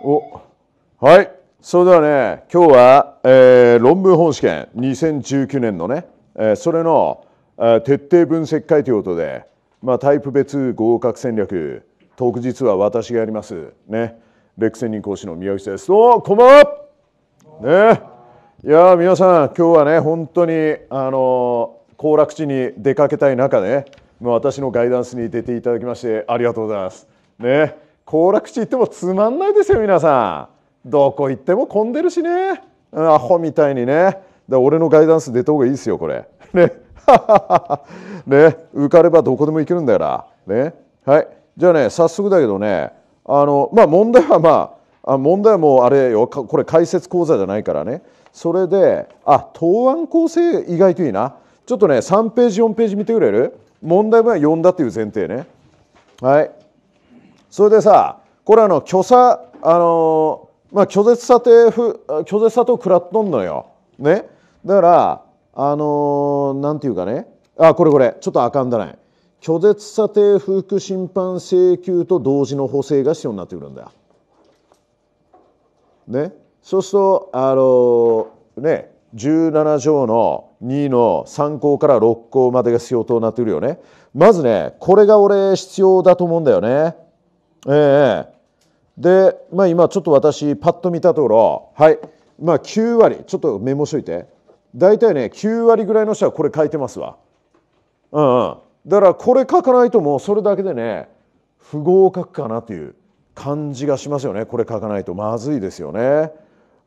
おはいそれではね今日は、えー、論文本試験2019年のね、えー、それの、えー、徹底分析会ということで、まあ、タイプ別合格戦略特日は私がやりますねレクセニン講師の宮内ですおこんばんはねいや皆さん今日はね本当にあの行楽地に出かけたい中で、ね、まあ、私のガイダンスに出ていただきましてありがとうございますね行楽地行ってもつまんないですよ皆さんどこ行っても混んでるしねアホみたいにねで俺のガイダンス出た方がいいですよこれ ね ね浮かればどこでも行けるんだよなねはいじゃあね早速だけどねあのまあ問題はまあ問題はもうあれよこれ解説講座じゃないからねそれであ答案構成意外といいなちょっとね3ページ4ページ見てくれる問題文はんだっていう前提ねはいそれでさこれあの虚差あのまあ拒絶査定不拒絶査と食らっとんのよ。ねだからあのなんていうかねあこれこれちょっとあかんだね拒絶査定不服審判請求と同時の補正が必要になってくるんだよ。ねそうするとあのね17条の2の3項から6項までが必要となってくるよね。まずね、これが俺必要だと思うんだよね。ええで、まあ、今ちょっと私パッと見たところはいまあ9割ちょっとメモしといて大体ね9割ぐらいの人はこれ書いてますわうんうんだからこれ書かないともうそれだけでね不合格かなという感じがしますよねこれ書かないとまずいですよね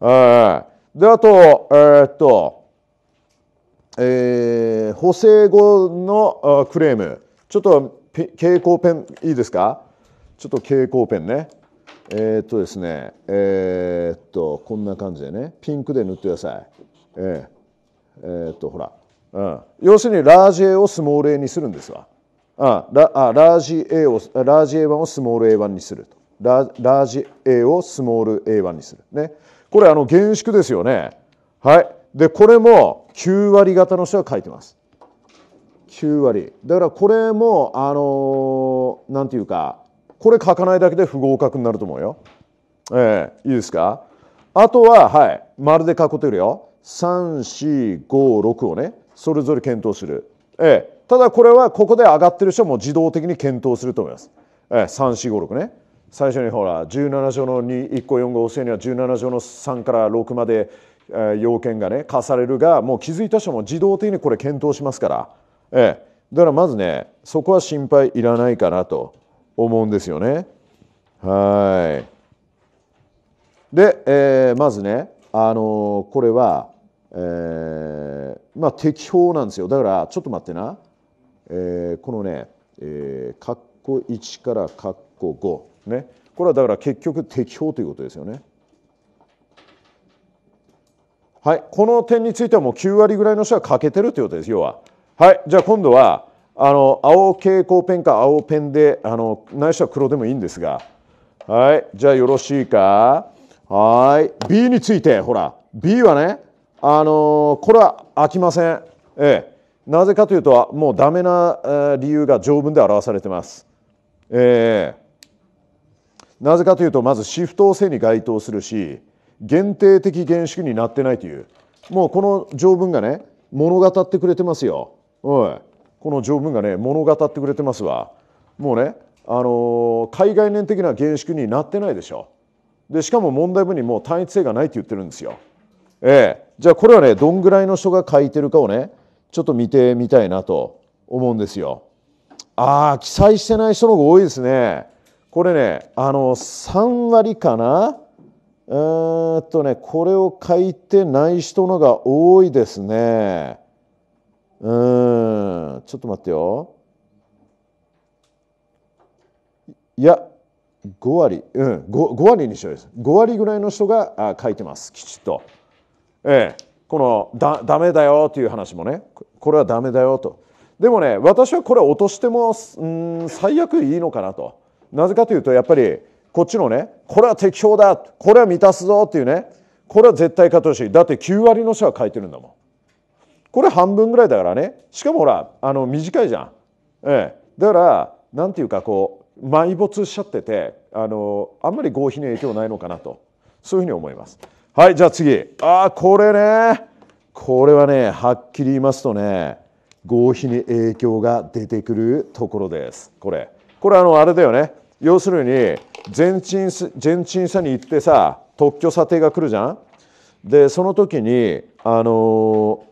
えいであとえー、っとえー、補正後のクレームちょっと蛍光ペンいいですかちょっと蛍光ペンねえー、っとですねえー、っとこんな感じでねピンクで塗ってくださいえー、えー、っとほら、うん、要するにラージ A をスモール A にするんですわあラあラージ A をラージ A1 をスモール A1 にするとラージ A をスモール A1 にするねこれあの厳粛ですよねはいでこれも9割型の人が書いてます9割だからこれもあの何、ー、ていうかこれ書かないだけで不合格になると思うよ。ええー、いいですかあとは、はい、丸で囲ってるよ。3、4、5、6をね、それぞれ検討する。ええー、ただこれはここで上がってる人も自動的に検討すると思います。ええー、3、4、5、6ね。最初にほら、17条の2、1個4号制には17条の3から6まで、えー、要件がね、課されるが、もう気づいた人も自動的にこれ検討しますから。ええだからまずね、そこは心配いらないかなと。思うんですよね。はい。で、えー、まずね、あのこれは、えー、まあ適法なんですよ。だからちょっと待ってな。えー、このね、えー、括弧1から括弧5ね。これはだから結局適法ということですよね。はい、この点についてはもう9割ぐらいの人は欠けてるということです、要は。はい、じゃあ今度は、あの青蛍光ペンか青ペンであのないしは黒でもいいんですがはいじゃあよろしいかはい B についてほら B はねあのこれは飽きません、ええ、なぜかというともうダメな理由が条文で表されてます、ええ、なぜかというとまずシフト制に該当するし限定的厳粛になってないというもうこの条文がね物語ってくれてますよ。おいこの条文がね物語ってくれてますわもうねあの海外念的な厳粛になってないでしょでしかも問題文にもう単一性がないって言ってるんですよええじゃあこれはねどんぐらいの人が書いてるかをねちょっと見てみたいなと思うんですよああ記載してない人の方が多いですねこれねあの3割かなえー、っとねこれを書いてない人のが多いですねうん、ちょっと待ってよ。いや、5割、うん、5, 5割にしようです。5割ぐらいの人があ書いてます、きちっと。ええ、このだ、だめだよという話もね、これはだめだよと。でもね、私はこれ落としても、うん、最悪いいのかなと。なぜかというと、やっぱり、こっちのね、これは適法だ、これは満たすぞっていうね、これは絶対勝ってほしい。だって9割の人は書いてるんだもん。これ半分ぐらいだからねしかもほらあの短いじゃん、ええ、だからなんていうかこう埋没しちゃっててあのあんまり合否に影響ないのかなとそういうふうに思いますはいじゃあ次ああこれねこれはねはっきり言いますとね合否に影響が出てくるところですこれこれあのあれだよね要するに全鎮全鎮差に行ってさ特許査定が来るじゃんでその時にあのー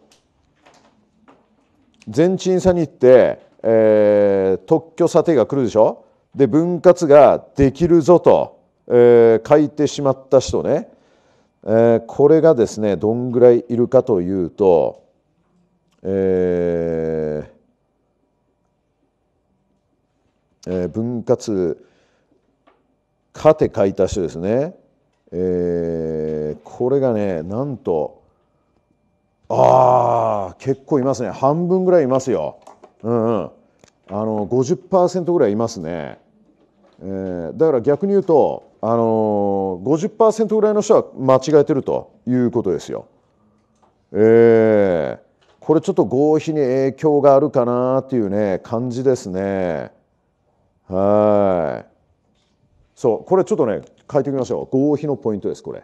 全鎮差に行って、えー、特許査定が来るでしょで分割ができるぞと、えー、書いてしまった人ね、えー、これがですねどんぐらいいるかというと、えーえー、分割かて書いた人ですね、えー、これがねなんとああ結構いますね半分ぐらいいますようんうんあの50%ぐらいいますね、えー、だから逆に言うとあのー、50%ぐらいの人は間違えてるということですよえー、これちょっと合否に影響があるかなっていうね感じですねはいそうこれちょっとね変えてみましょう合否のポイントですこれ。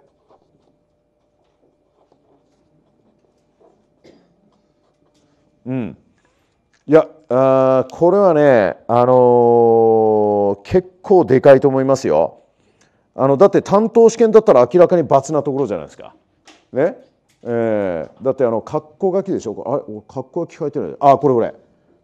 うん、いやあこれはね、あのー、結構でかいと思いますよあのだって担当試験だったら明らかに罰なところじゃないですかねえー、だってあの格好書きでしょあ格好書き書いてないあこれこれ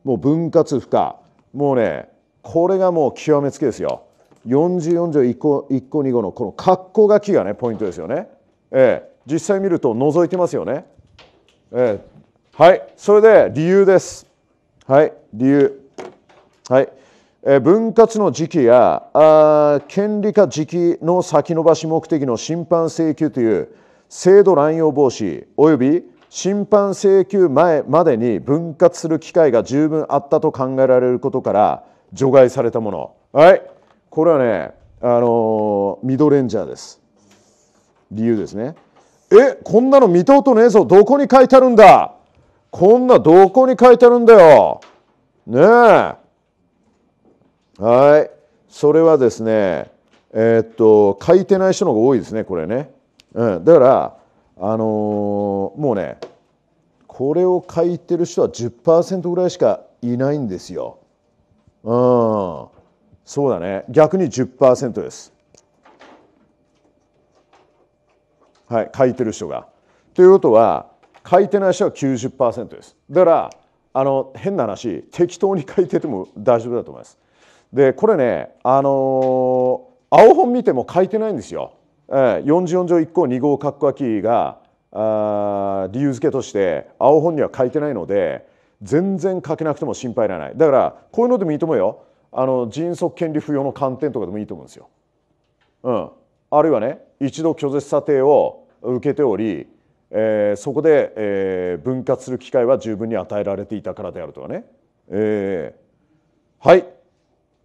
もう分割負荷もうねこれがもう極めつけですよ44条1項 ,1 項2項のこの格好書きがねポイントですよね、えー、実際見ると覗いてますよね、えー、はいそれで理由ですはい理由はい、え分割の時期やあ権利化時期の先延ばし目的の審判請求という制度乱用防止および審判請求前までに分割する機会が十分あったと考えられることから除外されたものはいこれはねあのー、ミドレンジャーです理由ですねえこんなの見たことねえぞどこに書いてあるんだこんなどこに書いてあるんだよ。ねえ。はい。それはですね、えー、っと、書いてない人の方が多いですね、これね。うん、だから、あのー、もうね、これを書いてる人は10%ぐらいしかいないんですよ。うん。そうだね。逆に10%です。はい、書いてる人が。ということは、書いてない人は90%です。だからあの変な話適当に書いてても大丈夫だと思います。でこれねあのー、青本見ても書いてないんですよ。えー、44条1項2号括弧書きがあ理由付けとして青本には書いてないので全然書けなくても心配いらないだからこういうのでもいいと思うよあの迅速権利不要の観点とかでもいいと思うんですよ。うん、あるいはね一度拒絶査定を受けておりえー、そこで、えー、分割する機会は十分に与えられていたからであるとかね。えー、はい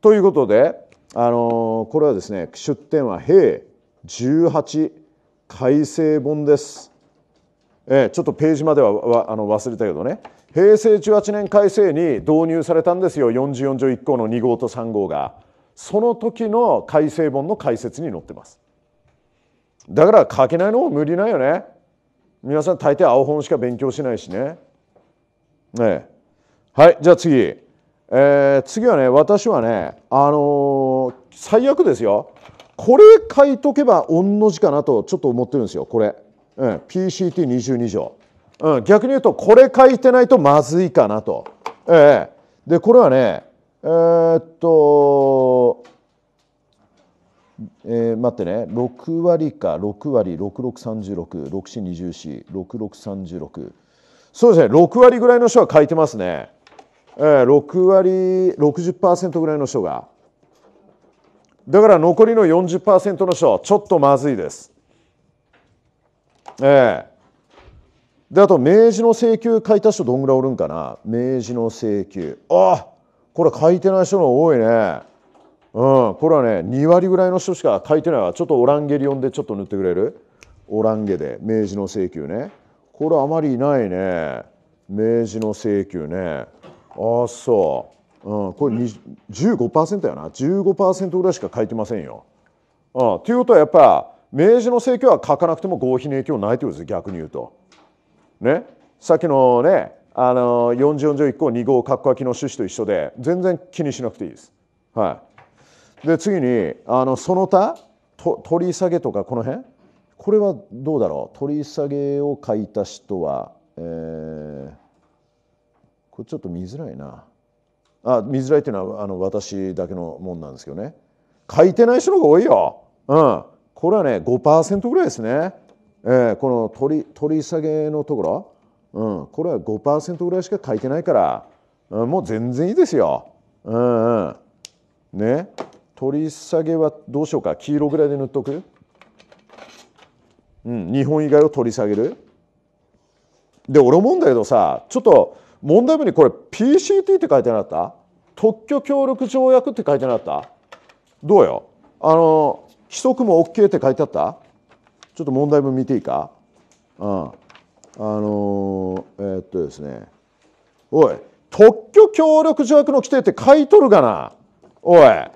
ということで、あのー、これはですね出典は平18改正本です。えー、ちょっとページまではわあの忘れたけどね平成18年改正に導入されたんですよ44条1項の2号と3号がその時の改正本の解説に載ってますだから書けないのも無理ないよね皆さん大抵青本しか勉強しないしね。ねはいじゃあ次、えー、次はね私はねあのー、最悪ですよこれ書いとけば御の字かなとちょっと思ってるんですよこれ、うん、PCT22 条、うん、逆に言うとこれ書いてないとまずいかなと、ええー、でこれはねえー、っとえー、待ってね6割か6割663664246636そうですね6割ぐらいの人は書いてますね、えー、6割60%ぐらいの人がだから残りの40%の人ちょっとまずいですええー、であと明治の請求書いた人どんぐらいおるんかな明治の請求あこれ書いてない人の多いねうん、これはね2割ぐらいの人しか書いてないわちょっとオランゲリオンでちょっと塗ってくれるオランゲで明治の請求ねこれあまりいないね明治の請求ねああそう、うん、これ15%やな15%ぐらいしか書いてませんよ。と、うん、っていうことはやっぱ明治の請求は書かなくても合否の影響ないということです逆に言うと。ねさっきのねあの44条1項2号括弧書きの趣旨と一緒で全然気にしなくていいです。はいで次にあのその他と取り下げとかこの辺これはどうだろう取り下げを書いた人は、えー、これちょっと見づらいなあ見づらいっていうのはあの私だけのもんなんですけどね書いてない人の方が多いよ、うん、これはね5%ぐらいですね、えー、この取り取り下げのところ、うん、これは5%ぐらいしか書いてないから、うん、もう全然いいですよ、うんうん、ね取り下げはどうしようか黄色ぐらいで塗っとくうん日本以外を取り下げるで俺思うんだけどさちょっと問題文にこれ PCT って書いてなかった特許協力条約って書いてなかったどうよあの規則も OK って書いてあったちょっと問題文見ていいかうんあのー、えー、っとですねおい特許協力条約の規定って書いとるかなおい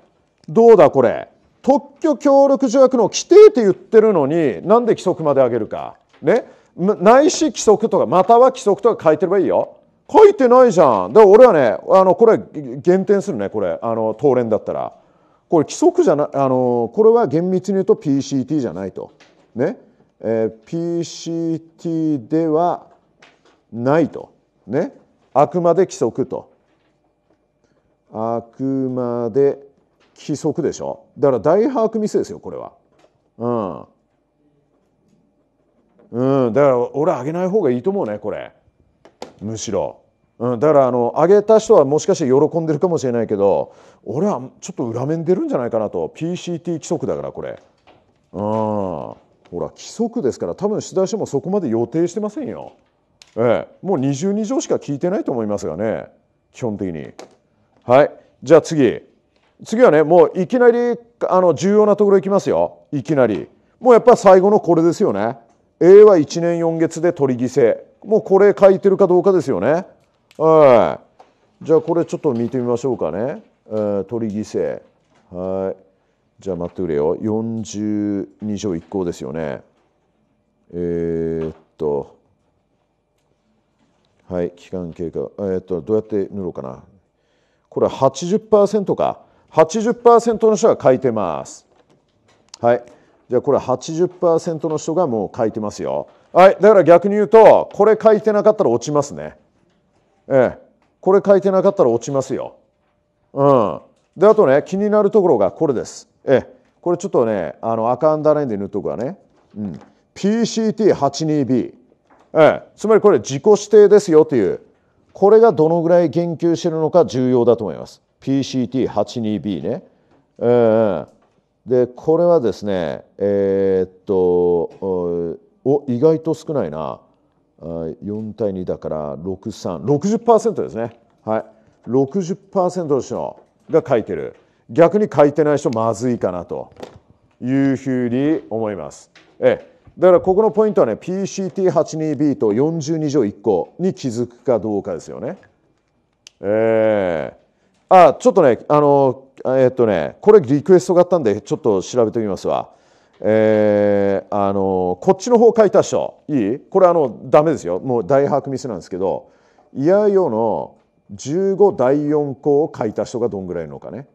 どうだこれ特許協力条約の規定って言ってるのになんで規則まで上げるかねないし規則とかまたは規則とか書いてればいいよ書いてないじゃんだから俺はねあのこれ減点するねこれあの当連だったらこれ規則じゃなあのこれは厳密に言うと PCT じゃないとね、えー、PCT ではないとねあくまで規則とあくまで規則でしょだから大把握ミスですよこれはうんうんだから俺上げない方がいいと思うねこれむしろ、うん、だからあの上げた人はもしかして喜んでるかもしれないけど俺はちょっと裏面出るんじゃないかなと PCT 規則だからこれうんほら規則ですから多分出題者もそこまで予定してませんよええもう20以上しか聞いてないと思いますがね基本的にはいじゃあ次次はねもういきなりあの重要なところいきますよいきなりもうやっぱ最後のこれですよね A は1年4月で取り犠牲もうこれ書いてるかどうかですよねはいじゃあこれちょっと見てみましょうかね、えー、取り犠牲はいじゃあ待ってくれよ42条1項ですよねえー、っとはい期間経過えー、っとどうやって塗ろうかなこれ80%か80%の人が書いてます。はい。じゃあこれ80%の人がもう書いてますよ。はい。だから逆に言うと、これ書いてなかったら落ちますね。ええ。これ書いてなかったら落ちますよ。うん。で、あとね、気になるところがこれです。ええ。これちょっとね、あの赤アンダーラインで塗っとくわね。うん。PCT82B。ええ。つまりこれ自己指定ですよという。これがどのぐらい言及してるのか重要だと思います。PCT82B ね、えー、でこれはですねえー、っとお意外と少ないな4対2だから6360%ですねはい60%の人が書いてる逆に書いてない人まずいかなというふうに思います。ええ、だからここのポイントはね PCT82B と42乗1個に気づくかどうかですよね。ええあ、ちょっとね、あの、えっとね、これリクエストがあったんで、ちょっと調べてみますわ。えー、あの、こっちの方書いた人、いいこれあの、ダメですよ。もう大白ミスなんですけど、いやよの15第4項を書いた人がどんぐらいいるのかね。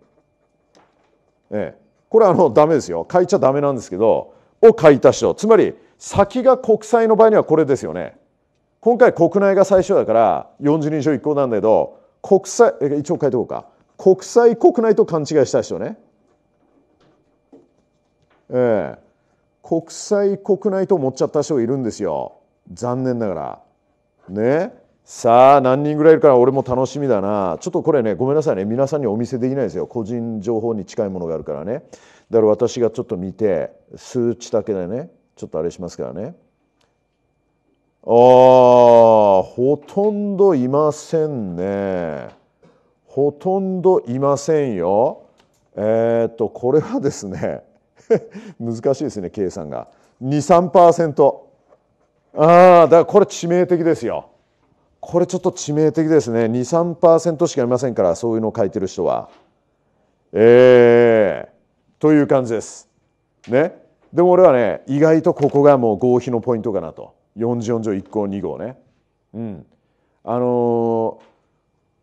ええ、これあの、ダメですよ。書いちゃダメなんですけど、を書いた人。つまり、先が国債の場合にはこれですよね。今回国内が最初だから40人以上1項なんだけど、国際一応書いておこうか国際国内と勘違いした人ねええ国際国内と思っちゃった人がいるんですよ残念ながらねさあ何人ぐらいいるから俺も楽しみだなちょっとこれねごめんなさいね皆さんにお見せできないですよ個人情報に近いものがあるからねだから私がちょっと見て数値だけでねちょっとあれしますからねあほとんどいませんね。ほとんどいませんよ。えー、っとこれはですね 難しいですね計算が。23%。ああだからこれ致命的ですよ。これちょっと致命的ですね。23%しかいませんからそういうのを書いてる人は。ええー、という感じです。ね。でも俺はね意外とここがもう合否のポイントかなと。44条1項2号ね。うん、あのー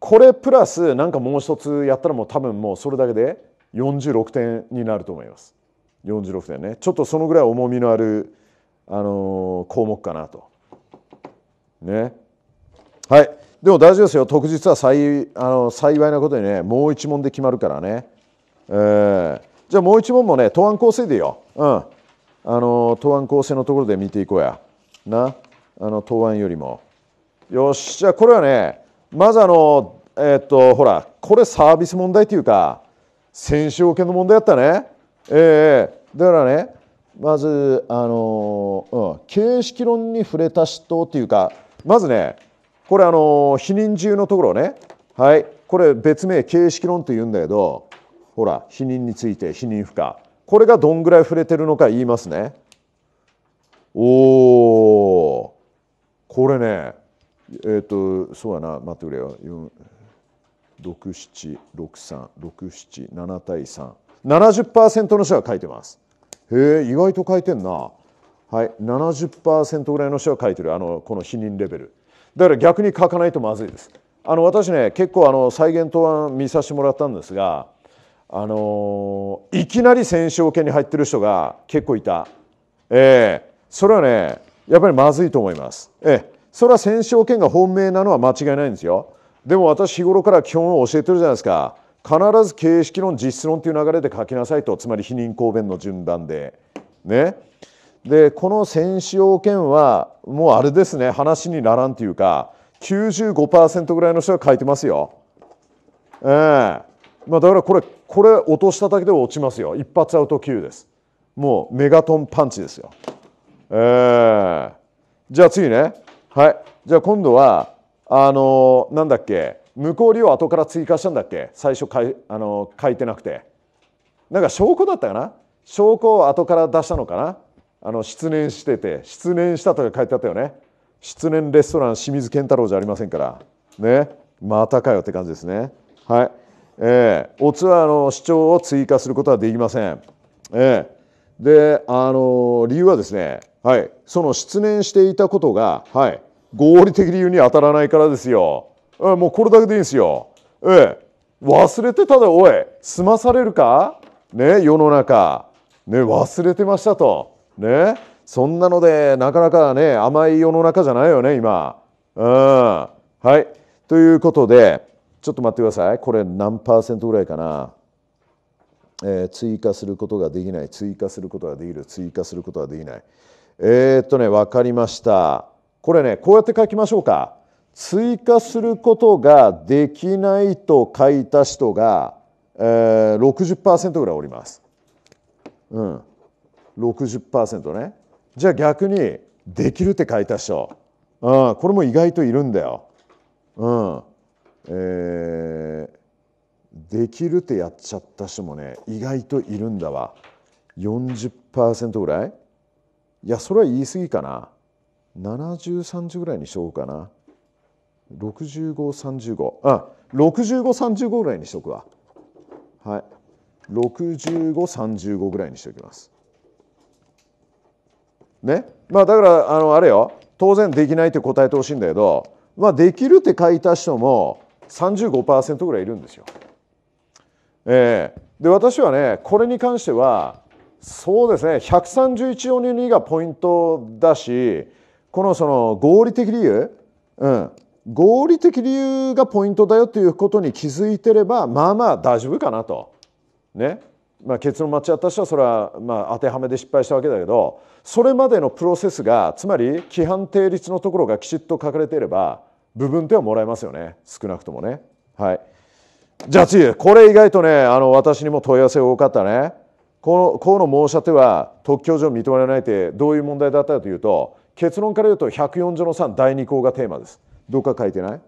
これプラスなんかもう一つやったらもう多分もうそれだけで46点になると思います46点ねちょっとそのぐらい重みのある、あのー、項目かなとねはいでも大丈夫ですよ特実は幸あの幸いなことにねもう一問で決まるからね、えー、じゃあもう一問もね答案構成でよ、うんあのー、答案構成のところで見ていこうや。なあの答案よりもよしじゃあこれはねまずあのえっ、とほらこれサービス問題というか選手受けの問題やったねええー、だからねまずあの、うん、形式論に触れた人というかまずねこれあの否認中のところねはいこれ別名形式論というんだけどほら否認について否認不可これがどんぐらい触れてるのか言いますねおおこれねえっ、ー、とそうやな待ってくれよ676367対370%の人が書いてますへえ意外と書いてんなはい70%ぐらいの人が書いてるあのこの否認レベルだから逆に書かないとまずいですあの私ね結構あの再現答案見させてもらったんですがあのいきなり戦勝権に入ってる人が結構いたええーそれはねやっぱりまずいと思います。ええ、それは戦勝権が本命なのは間違いないんですよ。でも私日頃から基本を教えてるじゃないですか。必ず形式論実質論という流れで書きなさいとつまり否認抗弁の順番で。ね、でこの戦勝権はもうあれですね話にならんというか95%ぐらいの人が書いてますよ。ええまあ、だからこれこれ落としただけで落ちますよ一発アウト9です。もうメガトンパンチですよ。えじゃあ次ね。はい。じゃあ今度は、あのー、なんだっけ、こう利を後から追加したんだっけ最初かい、あのー、書いてなくて。なんか証拠だったかな証拠を後から出したのかなあの、失念してて、失念したと書いてあったよね。失念レストラン清水健太郎じゃありませんから。ね。またかよって感じですね。はい。えー、おツアーの主張を追加することはできません。えー、で、あのー、理由はですね、はい、その失念していたことが、はい、合理的理由に当たらないからですよ。もうこれだけでいいんですよ。ええ、忘れてただ、おい済まされるかね世の中ね忘れてましたとねそんなのでなかなかね甘い世の中じゃないよね今。うんはいということでちょっと待ってくださいこれ何パーセントぐらいかな。えー、追加することができない追加することができる追加することができないえー、っとね、わかりました。これね、こうやって書きましょうか。追加することができないと書いた人が、えー、60%ぐらいおります。うん。60%ね。じゃあ逆に、できるって書いた人。うん。これも意外といるんだよ。うん。えー、できるってやっちゃった人もね、意外といるんだわ。40%ぐらいいやそれは言い過ぎかな7030ぐらいにしとこうかな6535あ6535ぐらいにしとくわはい6535ぐらいにしておきますねまあだからあのあれよ当然できないって答えてほしいんだけど、まあ、できるって書いた人も35%ぐらいいるんですよ。えー、で私はねこれに関してはそうですね131音にがポイントだしこのその合理的理由、うん、合理的理由がポイントだよということに気づいてればまあまあ大丈夫かなと。ねまあ、結論待ち人はそれはまあ当てはめで失敗したわけだけどそれまでのプロセスがつまり規範定律のところがきちっと書かれていれば部分点はもらえますよね少なくともね。はい、じゃあ次これ意外とねあの私にも問い合わせ多かったね。このの申し立ては特許上認められないってどういう問題だったかというと結論から言うと104条の3第2項がテーマです。どっか書いてない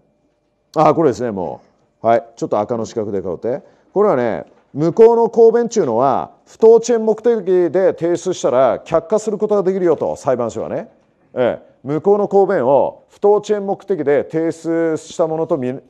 ああこれですねもう。はいちょっと赤の四角で書うて。これはね向こうの抗弁うのは不当遅延目的で提出したら却下することができるよと裁判所はね、ええ、向こうの公弁を不当遅延目的で提出したものと認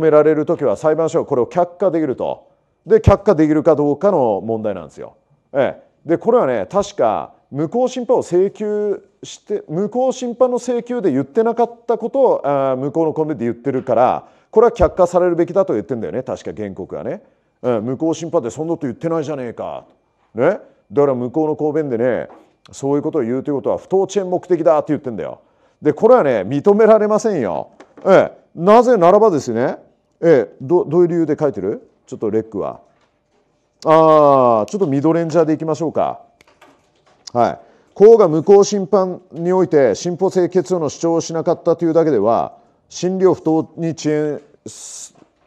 められる時は裁判所はこれを却下できるとで却下できるかどうかの問題なんですよ。ええ、でこれはね確か無効審判を請求して無効審判の請求で言ってなかったことをあ無効のコンビで言ってるからこれは却下されるべきだと言ってんだよね確か原告はね、ええ、無効審判でそんなこと言ってないじゃねえか、ね、だから向こうの公弁でねそういうことを言うということは不当遅延目的だって言ってんだよでこれはね認められませんよ、ええ、なぜならばですね、ええ、どどういう理由で書いてるちょっとレックは。ああ、ちょっとミドレンジャーでいきましょうか。はい。公が無効審判において進歩性欠如の主張をしなかったというだけでは診療不当に遅延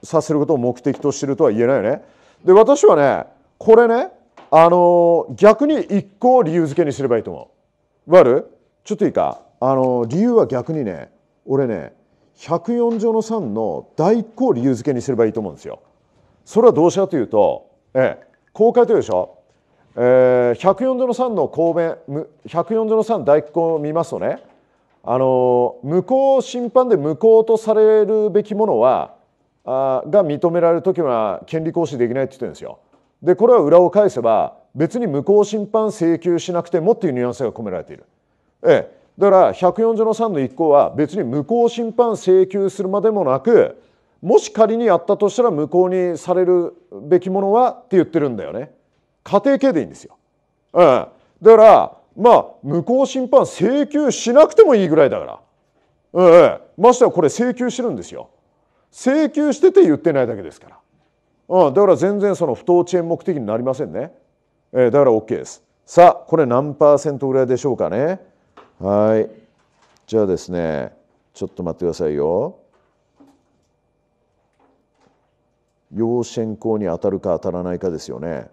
させることを目的としてるとは言えないよね。で私はねこれねあの逆に一個を理由付けにすればいいと思う。わるちょっといいかあの理由は逆にね俺ね104条の3の第個項理由付けにすればいいと思うんですよ。それはどうしたというと、ええ、公開というでしょ、えー、104度の3の公弁104度の3大規を見ますとねあの無効審判で無効とされるべきものはあが認められる時は権利行使できないって言ってるんですよ。でこれは裏を返せば別に無効審判請求しなくてもっていうニュアンスが込められている。ええ、だから140の3の1項は別に無効審判請求するまでもなくもし仮にやったとしたら無効にされるべきものはって言ってるんだよね家庭系でいいんですよ、うん、だからまあ無効審判請求しなくてもいいぐらいだから、うん、ましてはこれ請求してるんですよ請求してて言ってないだけですから、うん、だから全然その不当遅延目的になりませんね、えー、だから OK ですさあこれ何パーセントぐらいでしょうかねはいじゃあですねちょっと待ってくださいよ要選考に当たるか当たらないかですよね。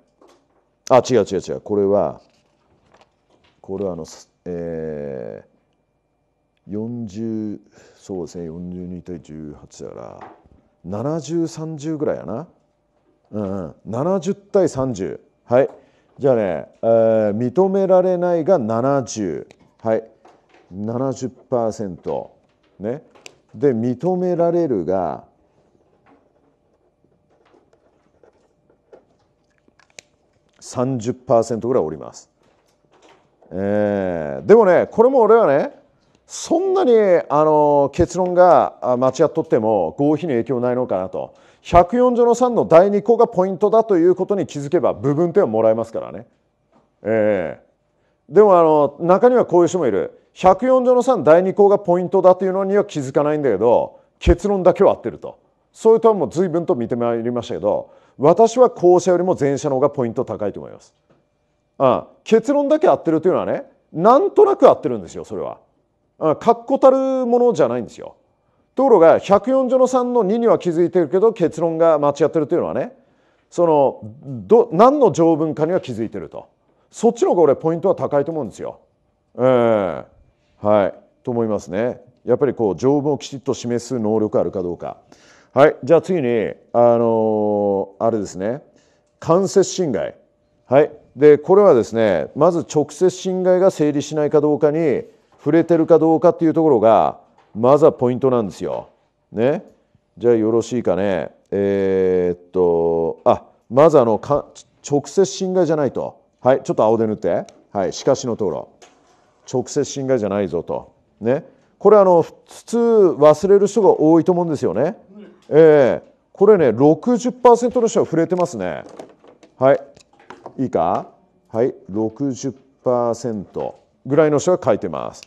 あ違う違う違うこれはこれはあの、えー、40そうですね42対18だから7030ぐらいやな、うん、うん、70対30はいじゃあね、えー、認められないが70はい70%ねで認められるが30%ぐらいおります、えー、でもねこれも俺はねそんなにあの結論が間違っとっても合否に影響ないのかなと104条の3の第2項がポイントだということに気づけば部分点はもらえますからね、えー、でもあの中にはこういう人もいる104条の3第2項がポイントだというのには気づかないんだけど結論だけは合ってるとそういうとはもう随分と見てまいりましたけど私は後者よりも前者の方がポイント高いと思います。あ結論だけ合ってるというのはねなんとなく合ってるんですよそれは。確固たるものじゃないんですよ。ところが140の3の2には気づいてるけど結論が間違ってるというのはねそのど何の条文かには気づいてるとそっちの方が俺ポイントは高いと思うんですよ。えー、はいと思いますね。やっぱりこう条文をきちっと示す能力あるかどうか。はい、じゃあ次に、あのー、あれですね、間接侵害。はい、でこれはですね、まず直接侵害が成立しないかどうかに触れてるかどうかっていうところが、まずはポイントなんですよ。ね、じゃあよろしいかね。えー、っと、あまずあのか直接侵害じゃないと。はい、ちょっと青で塗って。はい、しかしのところ、直接侵害じゃないぞと。ね、これあの普通忘れる人が多いと思うんですよね。えー、これね60%の人は触れてますねはいいいかはい60%ぐらいの人が書いてます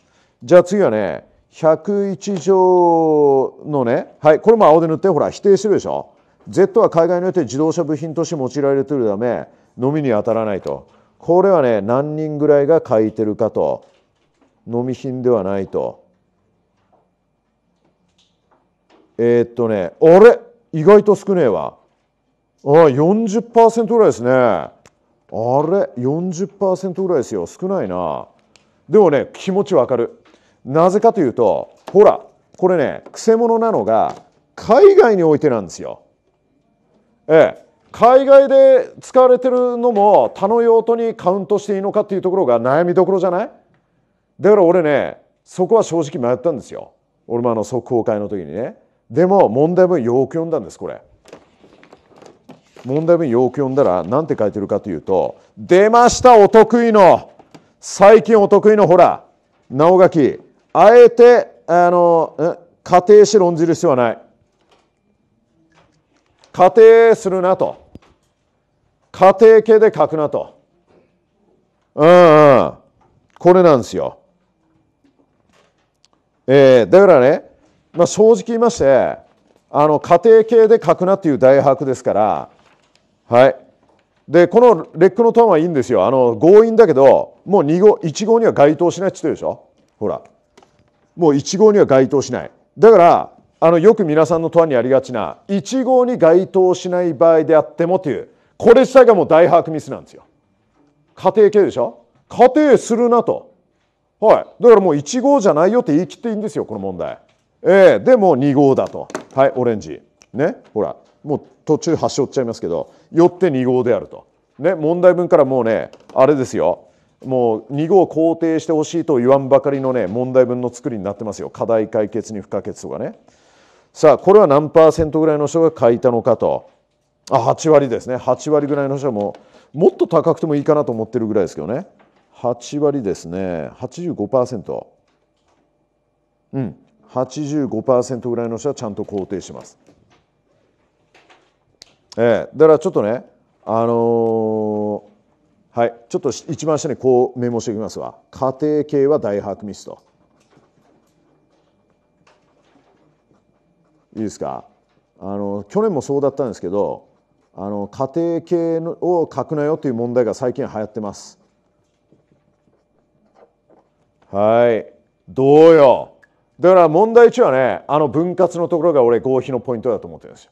じゃあ次はね101条のね、はい、これも青で塗ってほら否定してるでしょ Z は海外において自動車部品として用いられているためのみに当たらないとこれはね何人ぐらいが書いてるかと飲み品ではないとえー、っとね、あれ意外と少ねえわ。ああ、40%ぐらいですね。あれ ?40% ぐらいですよ。少ないな。でもね、気持ちわかる。なぜかというと、ほら、これね、くせ者なのが、海外においてなんですよ。ええ、海外で使われてるのも他の用途にカウントしていいのかっていうところが悩みどころじゃないだから俺ねそこは正直迷ったんですよ俺もあの速報会の時にねでも問題文よく読んだんですこれ問題文よく読んだら何て書いてるかというと出ましたお得意の最近お得意のほら直書きあえてあの仮定し論じる必要はない仮定するなと仮定形で書くなとうんうんこれなんですよえー、だからねまあ、正直言いましてあの家庭系で書くなっていう大白ですからはいでこのレックのトーンはいいんですよあの強引だけどもう2号1号には該当しないっつってるでしょほらもう1号には該当しないだからあのよく皆さんのト案にありがちな1号に該当しない場合であってもというこれ自体がもう大把握ミスなんですよ家庭系でしょ家庭するなとはいだからもう1号じゃないよって言い切っていいんですよこの問題えー、でもう2号だとはいオレンジねほらもう途中端折っちゃいますけどよって2号であるとね問題文からもうねあれですよもう2号肯定してほしいと言わんばかりのね問題文の作りになってますよ課題解決に不可欠とかねさあこれは何パーセントぐらいの人が書いたのかとあ8割ですね8割ぐらいの人はもうもっと高くてもいいかなと思ってるぐらいですけどね8割ですね85%うん85%ぐらいの人はちゃんと肯定します。ええ、だからちょっとね、あのー、はい、ちょっと一番下にこうメモしておきますわ。家庭系は大白ミスと。いいですかあの去年もそうだったんですけどあの家庭系を書くなよという問題が最近流行ってますはいどうよだから問題1はねあの分割のところが俺合否のポイントだと思ってるんですよ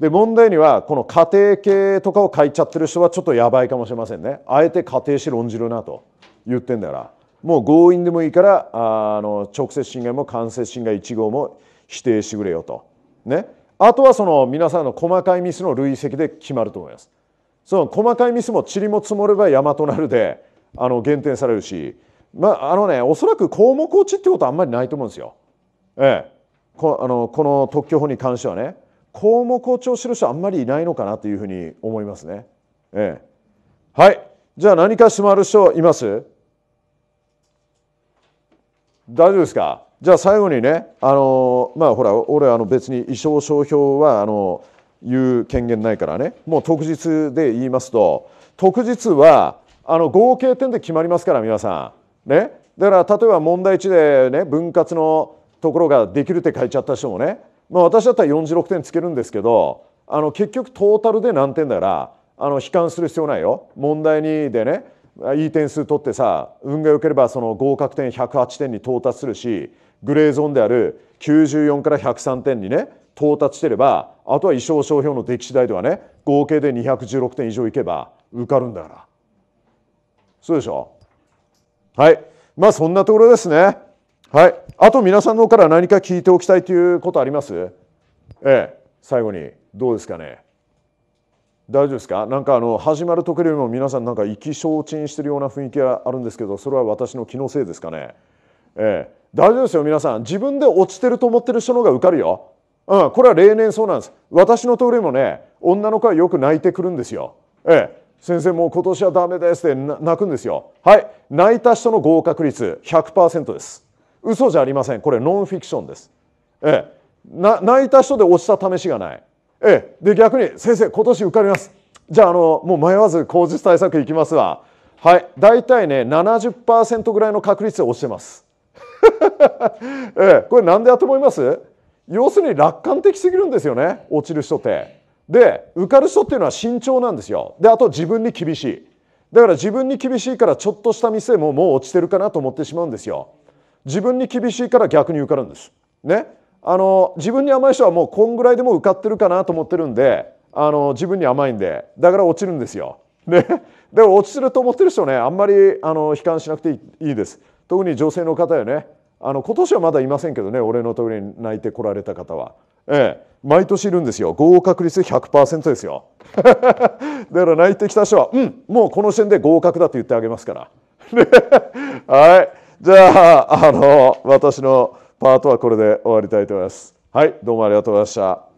で問題にはこの家庭系とかを書いちゃってる人はちょっとやばいかもしれませんねあえて家庭史論じるなと言ってんだからもう強引でもいいからあの直接侵害も間接侵害1号も否定してくれよとねあとはその皆さんの細かいミスの累積で決まると思いますその細かいミスも塵も積もれば山となるであの減点されるしまあ、あのねおそらく項目落ちってことはあんまりないと思うんですよ。ええ、こあのこの特許法に関してはね項目落ちを知る人はあんまりいないのかなというふうに思いますね。ええ、はいじゃあ何かしてもらう人います大丈夫ですかじゃあ最後にねあのまあほら俺あの別に衣装商標はあの言う権限ないからねもう特日で言いますと特日はあの合計点で決まりますから皆さん。ね、だから例えば問題1で、ね、分割のところができるって書いちゃった人もね、まあ、私だったら46点つけるんですけどあの結局トータルで何点だからあの悲観する必要ないよ。問題2でねいい点数取ってさ運が良ければその合格点108点に到達するしグレーゾーンである94から103点にね到達してればあとは衣装商標の出来次第ではね合計で216点以上いけば受かるんだからそうでしょはい。まあそんなところですね。はい。あと皆さんの方から何か聞いておきたいということありますええ、最後に。どうですかね大丈夫ですかなんかあの始まる時よりも皆さんなんか意気消沈してるような雰囲気があるんですけどそれは私の気のせいですかねええ大丈夫ですよ皆さん自分で落ちてると思ってる人の方が受かるようんこれは例年そうなんです私の通りもね女の子はよく泣いてくるんですよええ先生もう今年はダメですって泣くんですよはい泣いた人の合格率100%です嘘じゃありませんこれノンフィクションですええ泣いた人で落ちた試しがないええで逆に先生今年受かりますじゃああのもう迷わず口実対策いきますわはい大体ね70%ぐらいの確率で落ちてます ええこれ何でやと思います要するに楽観的すぎるんですよね落ちる人ってで受かる人っていうのは慎重なんですよであと自分に厳しいだから自分に厳しいからちょっとした店ももう落ちてるかなと思ってしまうんですよ自分に厳しいから逆に受かるんですねあの自分に甘い人はもうこんぐらいでも受かってるかなと思ってるんであの自分に甘いんでだから落ちるんですよね、でも落ちてると思ってる人ねあんまりあの悲観しなくていいです特に女性の方よねあの今年はまだいませんけどね俺のところに泣いてこられた方はええ、毎年いるんですよ合格率100%ですよ だから泣いてきた人はうんもうこの時点で合格だと言ってあげますから はいじゃああの私のパートはこれで終わりたいと思いますはいどうもありがとうございました